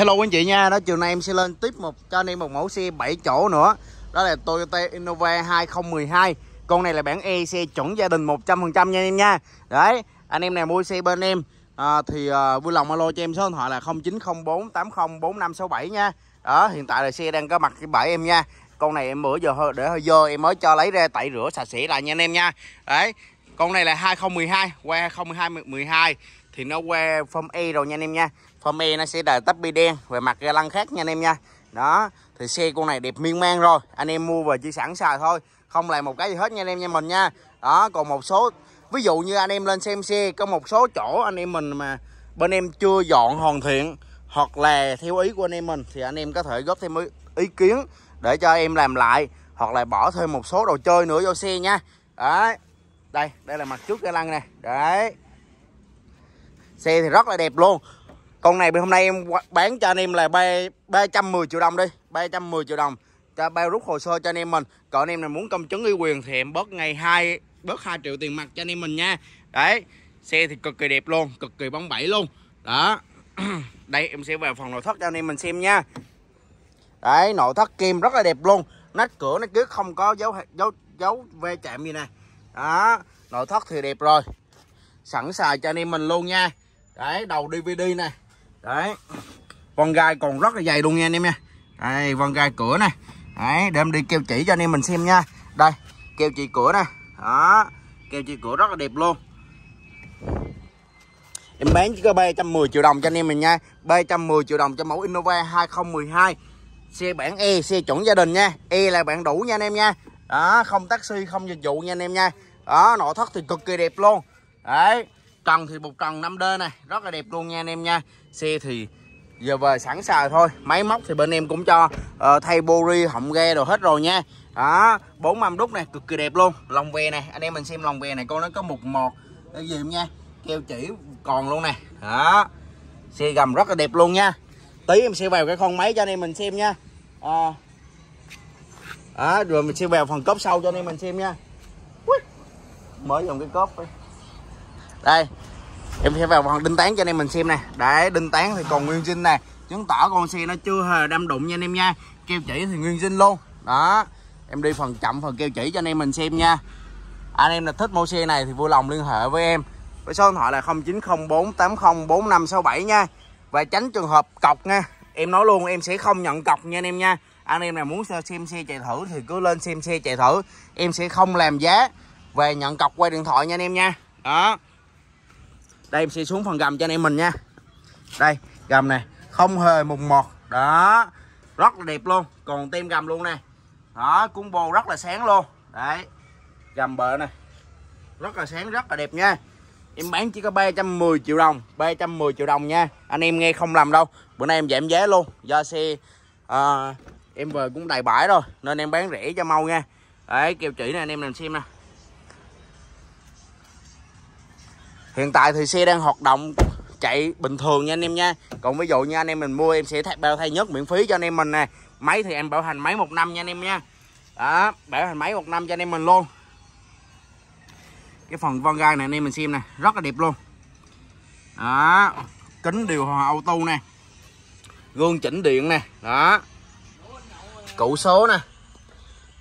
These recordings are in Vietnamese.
Hello anh chị nha, đó chiều nay em sẽ lên tiếp một cho anh em một mẫu xe 7 chỗ nữa. Đó là Toyota Innova 2012. Con này là bản E xe chuẩn gia đình 100% nha anh em nha. Đấy, anh em nào mua xe bên em à, thì à, vui lòng alo cho em số điện thoại là 0904804567 nha. Đó, hiện tại là xe đang có mặt cái bãi em nha. Con này em bữa giờ hơi để hơi dơ em mới cho lấy ra tẩy rửa sạch sẽ lại nha anh em nha. Đấy, con này là 2012, qua 2012 12 thì nó qua form E rồi nha anh em nha form E nó sẽ là tắp bi đen về mặt ga lăng khác nha anh em nha đó thì xe con này đẹp miên man rồi anh em mua và chỉ sẵn xài thôi không làm một cái gì hết nha anh em nha mình nha đó còn một số ví dụ như anh em lên xem xe có một số chỗ anh em mình mà bên em chưa dọn hoàn thiện hoặc là theo ý của anh em mình thì anh em có thể góp thêm ý kiến để cho em làm lại hoặc là bỏ thêm một số đồ chơi nữa vô xe nha đấy đây đây là mặt trước ga lăng nè đấy xe thì rất là đẹp luôn con này hôm nay em bán cho anh em là 310 triệu đồng đi 310 triệu đồng cho bao rút hồ sơ cho anh em mình còn anh em này muốn công chứng ủy quyền thì em bớt ngày hai bớt 2 triệu tiền mặt cho anh em mình nha đấy xe thì cực kỳ đẹp luôn cực kỳ bóng bẩy luôn đó đây em sẽ vào phần nội thất cho anh em mình xem nha đấy nội thất kim rất là đẹp luôn nách cửa nó trước không có dấu dấu dấu ve chạm gì nè đó nội thất thì đẹp rồi sẵn sàng cho anh em mình luôn nha đấy đầu DVD này đấy vân gai còn rất là dày luôn nha anh em nha đây vân gai cửa này đấy để em đi kêu chỉ cho anh em mình xem nha đây kêu chỉ cửa nè đó kêu chỉ cửa rất là đẹp luôn em bán chỉ có 310 triệu đồng cho anh em mình nha 310 triệu đồng cho mẫu Innova 2012 xe bản E xe chuẩn gia đình nha E là bạn đủ nha anh em nha đó không taxi không dịch vụ nha anh em nha đó nội thất thì cực kỳ đẹp luôn đấy trần thì bột trần 5D này rất là đẹp luôn nha anh em nha xe thì giờ về sẵn sàng thôi máy móc thì bên em cũng cho uh, thay bori họng ghe rồi hết rồi nha đó bốn mâm đúc này cực kỳ đẹp luôn lòng về này anh em mình xem lòng về này con nó có mục một cái gì nha keo chỉ còn luôn nè đó xe gầm rất là đẹp luôn nha tí em sẽ vào cái con máy cho anh em mình xem nha à, đó, rồi mình sẽ vào phần cốp sau cho anh em mình xem nha mới dùng cái cốp đi đây em sẽ vào phần đinh tán cho anh em mình xem nè đấy đinh tán thì còn nguyên zin nè chứng tỏ con xe nó chưa hề đâm đụng nha anh em nha keo chỉ thì nguyên zin luôn đó em đi phần chậm phần keo chỉ cho anh em mình xem nha anh em là thích mẫu xe này thì vui lòng liên hệ với em với số điện thoại là 0904804567 nha và tránh trường hợp cọc nha em nói luôn em sẽ không nhận cọc nha anh em nha anh em nào muốn xem xe chạy thử thì cứ lên xem xe chạy thử em sẽ không làm giá về nhận cọc qua điện thoại nha anh em nha đó đây em sẽ xuống phần gầm cho anh em mình nha đây gầm này không hề mùng một đó rất là đẹp luôn còn tem gầm luôn nè đó cung bồ rất là sáng luôn đấy gầm bờ này rất là sáng rất là đẹp nha em bán chỉ có 310 triệu đồng 310 triệu đồng nha anh em nghe không làm đâu bữa nay em giảm giá luôn do xe à, em về cũng đầy bãi rồi nên em bán rẻ cho mau nha đấy kêu chỉ nè anh em làm xem nè hiện tại thì xe đang hoạt động chạy bình thường nha anh em nha còn ví dụ như anh em mình mua em sẽ thay bao thay nhất miễn phí cho anh em mình nè máy thì em bảo hành máy một năm nha anh em nha đó bảo hành máy một năm cho anh em mình luôn cái phần von gai này anh em mình xem nè rất là đẹp luôn đó kính điều hòa auto nè gương chỉnh điện nè đó cụ số nè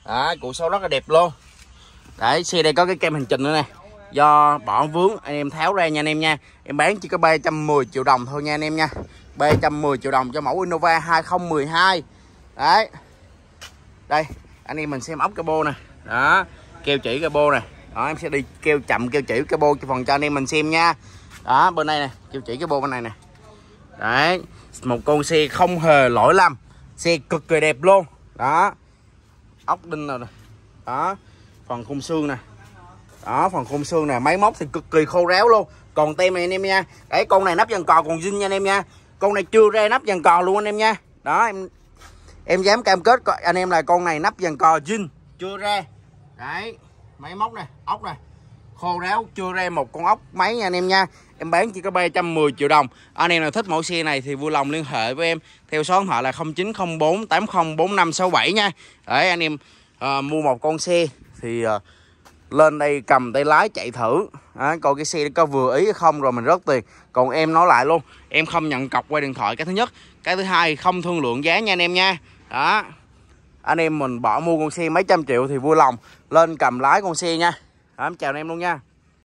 đó cụ số rất là đẹp luôn đấy xe đây có cái kem hành trình nữa nè do bỏ vướng anh em tháo ra nha anh em nha em bán chỉ có 310 triệu đồng thôi nha anh em nha 310 triệu đồng cho mẫu Innova 2012 đấy đây anh em mình xem ốc cabo nè đó keo chỉ cabo nè đó em sẽ đi keo chậm keo chỉ cabo cho phần cho anh em mình xem nha đó bên này nè keo chỉ cabo bên này nè đấy một con xe không hề lỗi lầm xe cực kỳ đẹp luôn đó ốc đinh rồi đó phần khung xương nè đó phần khung xương này máy móc thì cực kỳ khô ráo luôn còn tem này anh em nha đấy con này nắp dàn cò còn zin nha anh em nha con này chưa ra nắp dàn cò luôn anh em nha đó em em dám cam kết anh em là con này nắp dàn cò zin chưa ra đấy máy móc này ốc này khô ráo chưa ra một con ốc máy nha anh em nha em bán chỉ có 310 triệu đồng anh em nào thích mẫu xe này thì vui lòng liên hệ với em theo số điện thoại là 0904 804567 nha để anh em uh, mua một con xe thì uh, lên đây cầm tay lái chạy thử à, coi cái xe có vừa ý không rồi mình rớt tiền còn em nói lại luôn em không nhận cọc qua điện thoại cái thứ nhất cái thứ hai không thương lượng giá nha anh em nha đó anh em mình bỏ mua con xe mấy trăm triệu thì vui lòng lên cầm lái con xe nha đó, em chào anh em luôn nha